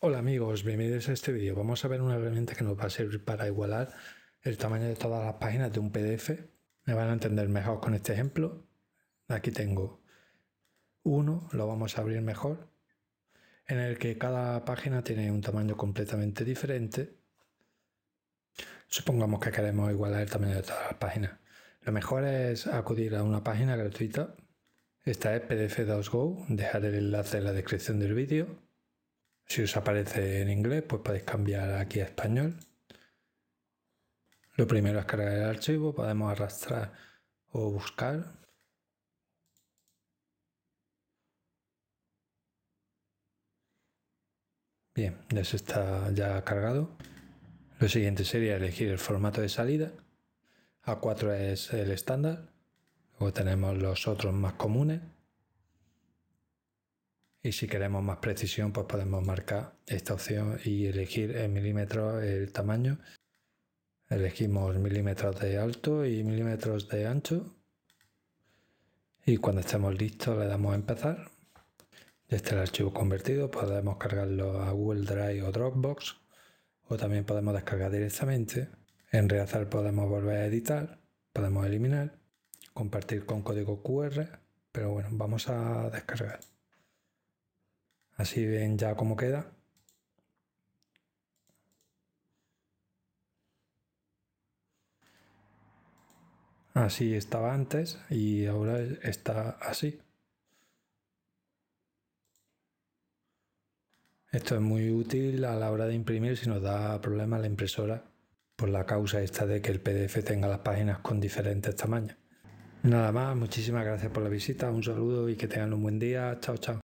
Hola amigos, bienvenidos a este vídeo. Vamos a ver una herramienta que nos va a servir para igualar el tamaño de todas las páginas de un PDF. Me van a entender mejor con este ejemplo. Aquí tengo uno, lo vamos a abrir mejor, en el que cada página tiene un tamaño completamente diferente. Supongamos que queremos igualar el tamaño de todas las páginas. Lo mejor es acudir a una página gratuita. Esta es PDF2Go, dejaré el enlace en la descripción del vídeo si os aparece en inglés, pues podéis cambiar aquí a español. Lo primero es cargar el archivo, podemos arrastrar o buscar. Bien, ya se está ya cargado. Lo siguiente sería elegir el formato de salida. A4 es el estándar. Luego tenemos los otros más comunes y si queremos más precisión pues podemos marcar esta opción y elegir en milímetros el tamaño. Elegimos milímetros de alto y milímetros de ancho y cuando estemos listos le damos a empezar. Este está el archivo convertido, podemos cargarlo a Google Drive o Dropbox o también podemos descargar directamente. En Reazar podemos volver a editar, podemos eliminar, compartir con código QR, pero bueno, vamos a descargar. Así ven ya cómo queda. Así estaba antes y ahora está así. Esto es muy útil a la hora de imprimir si nos da problemas la impresora por la causa esta de que el PDF tenga las páginas con diferentes tamaños. Nada más, muchísimas gracias por la visita, un saludo y que tengan un buen día. Chao, chao.